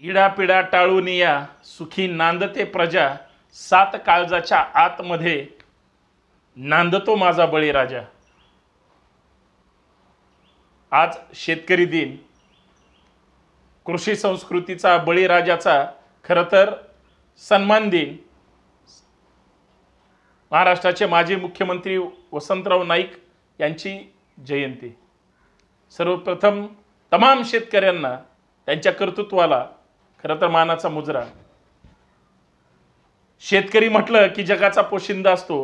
इडापिडा टाळून या सुखी नांदते प्रजा सात काळजाच्या आतमध्ये नांदतो माझा बळीराजा आज शेतकरी दिन कृषी संस्कृतीचा बळीराजाचा खरं तर सन्मान दिन महाराष्ट्राचे माजी मुख्यमंत्री वसंतराव नाईक यांची जयंती सर्वप्रथम तमाम शेतकऱ्यांना त्यांच्या कर्तृत्वाला खरं तर मानाचा मुजरा शेतकरी म्हटलं की जगाचा पोशिंदा असतो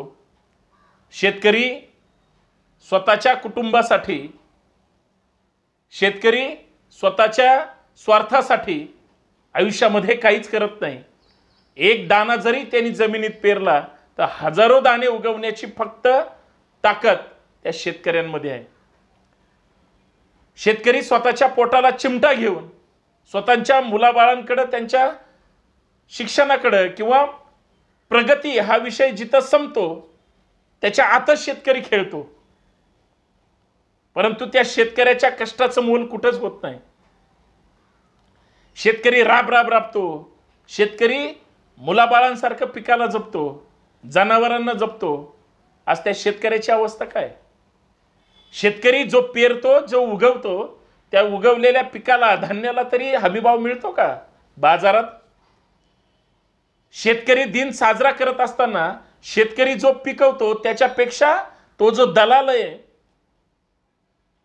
शेतकरी स्वतःच्या कुटुंबासाठी शेतकरी स्वतःच्या स्वार्थासाठी आयुष्यामध्ये काहीच करत नाही एक दाना जरी त्यांनी जमिनीत पेरला तर हजारो दाणे उगवण्याची फक्त ताकद त्या शेतकऱ्यांमध्ये आहे शेतकरी स्वतःच्या पोटाला चिमटा घेऊन स्वतःच्या मुलाबाळांकडं त्यांच्या शिक्षणाकडं किंवा प्रगती हा विषय जिथं संपतो त्याच्या आतच शेतकरी खेळतो परंतु त्या शेतकऱ्याच्या कष्टाचं मोल कुठंच होत नाही शेतकरी राब राब राबतो शेतकरी मुलाबाळांसारखं पिकाला जपतो जनावरांना जपतो आज त्या शेतकऱ्याची अवस्था काय शेतकरी जो पेरतो जो उगवतो त्या उगवलेल्या पिकाला धान्याला तरी हमीभाव मिळतो का बाजारात शेतकरी दिन साजरा करत असताना शेतकरी जो पिकवतो त्याच्यापेक्षा तो जो दलाल आहे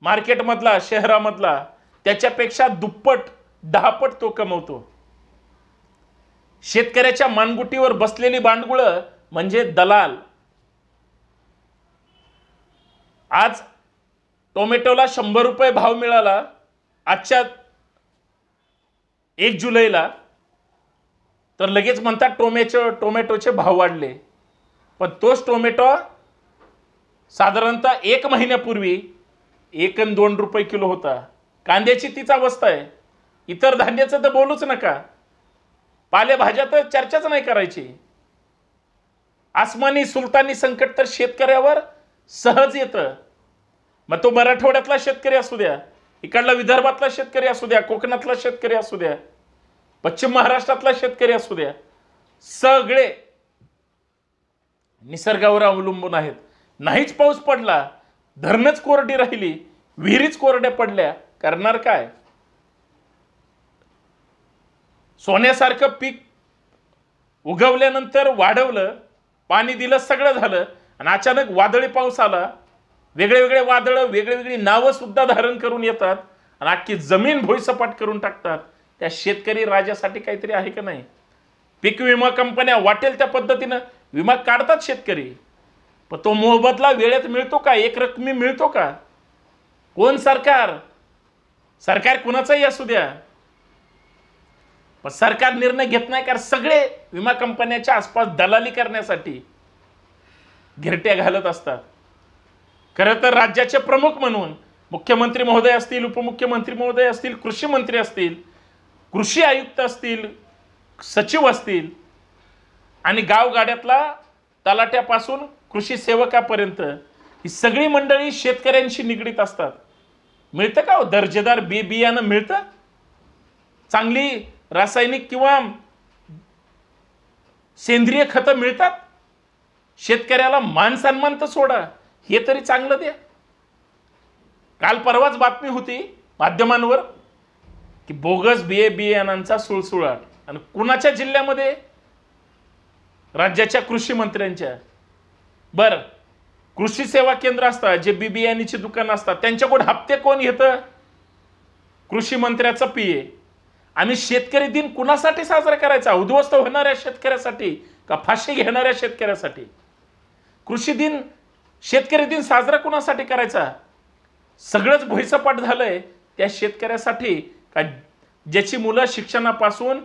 मार्केटमधला शहरामधला त्याच्यापेक्षा दुप्पट दहापट तो कमवतो शेतकऱ्याच्या मानगुटीवर बसलेली बांडगुळं म्हणजे दलाल आज टोमॅटोला शंभर रुपये भाव मिळाला आजच्या एक जुलैला तर लगेच म्हणतात टोमॅटो टोमॅटोचे भाव वाढले पण तोच टोमॅटो साधारणतः एक महिन्यापूर्वी एक आणि दोन रुपये किलो होता कांद्याची तीच अवस्था आहे इतर धान्याचं तर बोलूच नका पालेभाज्या तर चर्चाच नाही करायची आसमानी सुलतानी संकट तर शेतकऱ्यावर सहज येतं मग तो मराठवाड्यातला शेतकरी असू द्या इकडला विदर्भातला शेतकरी असू द्या कोकणातला शेतकरी असू द्या पश्चिम महाराष्ट्रातला शेतकरी असू द्या सगळे निसर्गावर अवलंबून आहेत नाहीच पाऊस पडला धरणच कोरडी राहिली विहिरीच कोरड्या पडल्या करणार काय सोन्यासारखं पीक उगवल्यानंतर वाढवलं पाणी दिलं सगळं झालं आणि अचानक वादळी पाऊस आला वेगळे वेगळे वादळं वेगळी नावं सुद्धा धारण करून येतात आणि अख्खी जमीन भोईसपाट करून टाकतात त्या शेतकरी राजासाठी काहीतरी आहे का नाही पीक विमा कंपन्या वाटेल त्या पद्धतीनं विमा काढतात शेतकरी पण तो मोहबदला वेळेत मिळतो का एक रकमी मिळतो का कोण सरकार सरकार कुणाचंही असू द्या पण सरकार निर्णय घेत नाही कारण सगळे विमा कंपन्याच्या आसपास दलाली करण्यासाठी घिरट्या घालत असतात खरं तर राज्याचे प्रमुख म्हणून मुख्यमंत्री महोदय असतील उपमुख्यमंत्री महोदय असतील कृषी मंत्री असतील कृषी आयुक्त असतील सचिव असतील आणि गावगाड्यातला तलाट्यापासून कृषी सेवकापर्यंत ही सगळी मंडळी शेतकऱ्यांशी निगडीत असतात मिळतं का हो? दर्जेदार बी बियाणं मिळतं चांगली रासायनिक किंवा सेंद्रिय खतं मिळतात शेतकऱ्याला मान सन्मान तर सोडा हे तरी चांगलं द्या काल परवाच बातमी होती माध्यमांवर की बोगस बिये बियाणांचा सुळसुळाट आणि कुणाच्या जिल्ह्यामध्ये राज्याच्या कृषी मंत्र्यांच्या बरं कृषी सेवा केंद्र असतात जे बी बियाणीची दुकानं असतात त्यांच्याकडून हप्ते कोण येतं कृषी मंत्र्याचं पीए आणि शेतकरी दिन कुणासाठी साजरा करायचा उद्ध्वस्त होणाऱ्या शेतकऱ्यासाठी का फाशी घेणाऱ्या शेतकऱ्यासाठी कृषी दिन शेतकरी दिन साजरा कोणासाठी करायचा सगळंच भुईसपाट झालंय त्या शेतकऱ्यासाठी का ज्याची मुलं शिक्षणापासून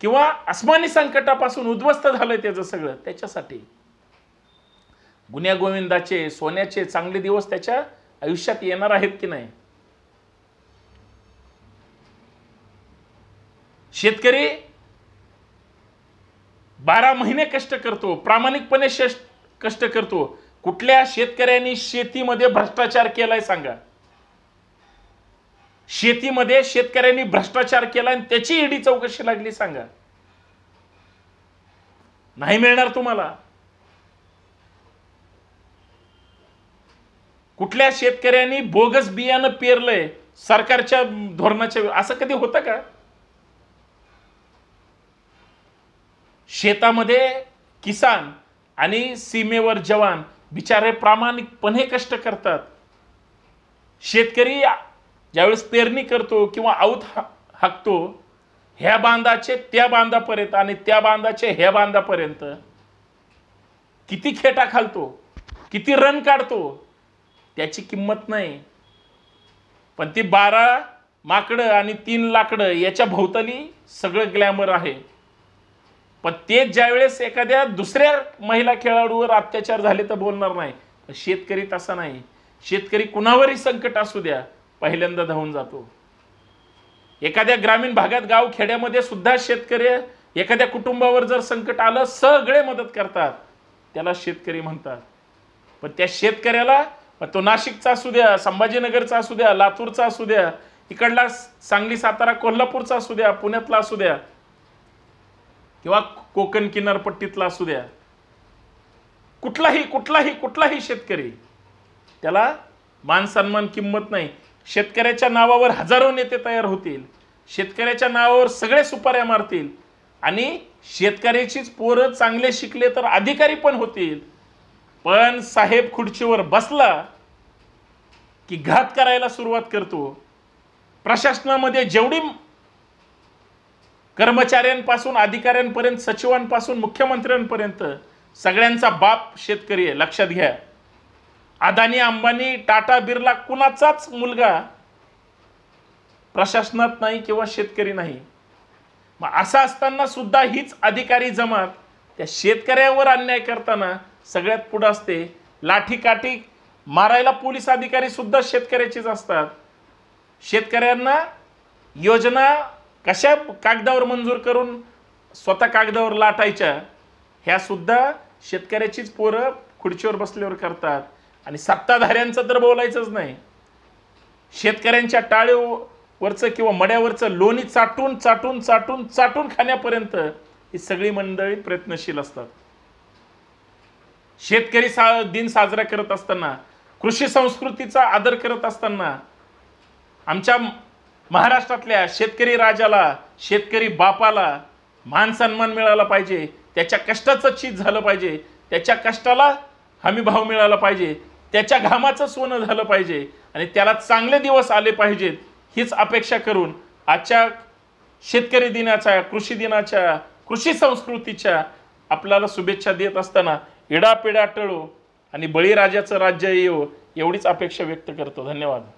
किंवा अस्मानी संकटापासून उद्ध्वस्त झालंय त्याचं सगळं त्याच्यासाठी गुन्ह्या गोविंदाचे सोन्याचे चांगले दिवस त्याच्या आयुष्यात येणार आहेत की नाही शेतकरी बारा महिने कष्ट करतो प्रामाणिकपणे कष्ट करतो कुठल्या शेतकऱ्यांनी शेतीमध्ये भ्रष्टाचार केलाय सांगा शेतीमध्ये शेतकऱ्यांनी भ्रष्टाचार केला आणि त्याची ईडी चौकशी लागली सांगा नाही मिळणार तुम्हाला कुठल्या शेतकऱ्यांनी बोगस बियाणं पेरलंय सरकारच्या धोरणाच्या असं कधी होतं का शेतामध्ये किसान आणि सीमेवर जवान बिचारे प्रामाणिकपणे कष्ट करतात शेतकरी ज्यावेळेस पेरणी करतो किंवा आऊत हाकतो ह्या बांधाचे त्या बांधापर्यंत आणि त्या बांधाचे ह्या बांधापर्यंत किती खेटा खालतो किती रन काढतो त्याची किंमत नाही पण ती बारा माकडं आणि तीन लाकडं याच्या भोवताली सगळं ग्लॅमर आहे पण ते ज्यावेळेस एखाद्या दुसऱ्या महिला खेळाडूवर अत्याचार झाले तर बोलणार नाही पण शेतकरी तसा नाही शेतकरी कुणावरही संकट असू द्या पहिल्यांदा धावून जातो एखाद्या ग्रामीण भागात गाव खेड्यामध्ये सुद्धा शेतकरी एखाद्या कुटुंबावर जर संकट आलं सगळे मदत करतात त्याला शेतकरी म्हणतात पण त्या शेतकऱ्याला तो नाशिकचा असू द्या संभाजीनगरचा असू द्या लातूरचा असू द्या इकडला सांगली सातारा कोल्हापूरचा असू द्या पुण्यातला असू द्या किंवा कोकण किनारपट्टीतला असू द्या कुठलाही कुठलाही कुठलाही शेतकरी त्याला मान सन्मान किंमत नाही शेतकऱ्याच्या नावावर हजारो नेते तयार होतील शेतकऱ्याच्या नावावर सगळे सुपाऱ्या मारतील आणि शेतकऱ्याचीच पोरं चांगले शिकले तर अधिकारी पण होतील पण साहेब खुर्चीवर बसला की घात करायला सुरुवात करतो प्रशासनामध्ये जेवढी कर्मचाऱ्यांपासून अधिकाऱ्यांपर्यंत सचिवांपासून मुख्यमंत्र्यांपर्यंत सगळ्यांचा बाप शेतकरी आहे लक्षात घ्या अदानी अंबानी टाटा बिर्ला कुणाचाच मुलगा प्रशासनात नाही किंवा शेतकरी नाही मग असं असताना सुद्धा हीच अधिकारी जमात त्या शेतकऱ्यावर अन्याय करताना सगळ्यात पुढं असते लाठीकाठी मारायला पोलीस अधिकारी सुद्धा शेतकऱ्याचेच असतात शेतकऱ्यांना योजना कशा कागदावर मंजूर करून स्वतः कागदावर लाटायच्या ह्या सुद्धा शेतकऱ्याचीच पोरं खुर्चीवर बसल्यावर करतात आणि सत्ताधाऱ्यांचं तर बोलायचंच नाही शेतकऱ्यांच्या टाळेवरचं किंवा मड्यावरचं लोणी चाटून चाटून चाटून चाटून खाण्यापर्यंत ही सगळी मंडळी प्रयत्नशील असतात शेतकरी सा दिन साजरा करत असताना कृषी संस्कृतीचा आदर करत असताना आमच्या महाराष्ट्रातल्या शेतकरी राजाला शेतकरी बापाला मान सन्मान मिळाला पाहिजे त्याच्या कष्टाचं चीज झालं पाहिजे त्याच्या कष्टाला हमीभाव मिळाला पाहिजे त्याच्या घामाचं सोनं झालं पाहिजे आणि त्याला चांगले दिवस आले पाहिजेत हीच अपेक्षा करून आजच्या शेतकरी दिनाच्या कृषी दिनाच्या कृषी संस्कृतीच्या आपल्याला शुभेच्छा देत असताना इडापिडा टळो आणि बळीराजाचं राज्य येऊ एवढीच अपेक्षा व्यक्त करतो धन्यवाद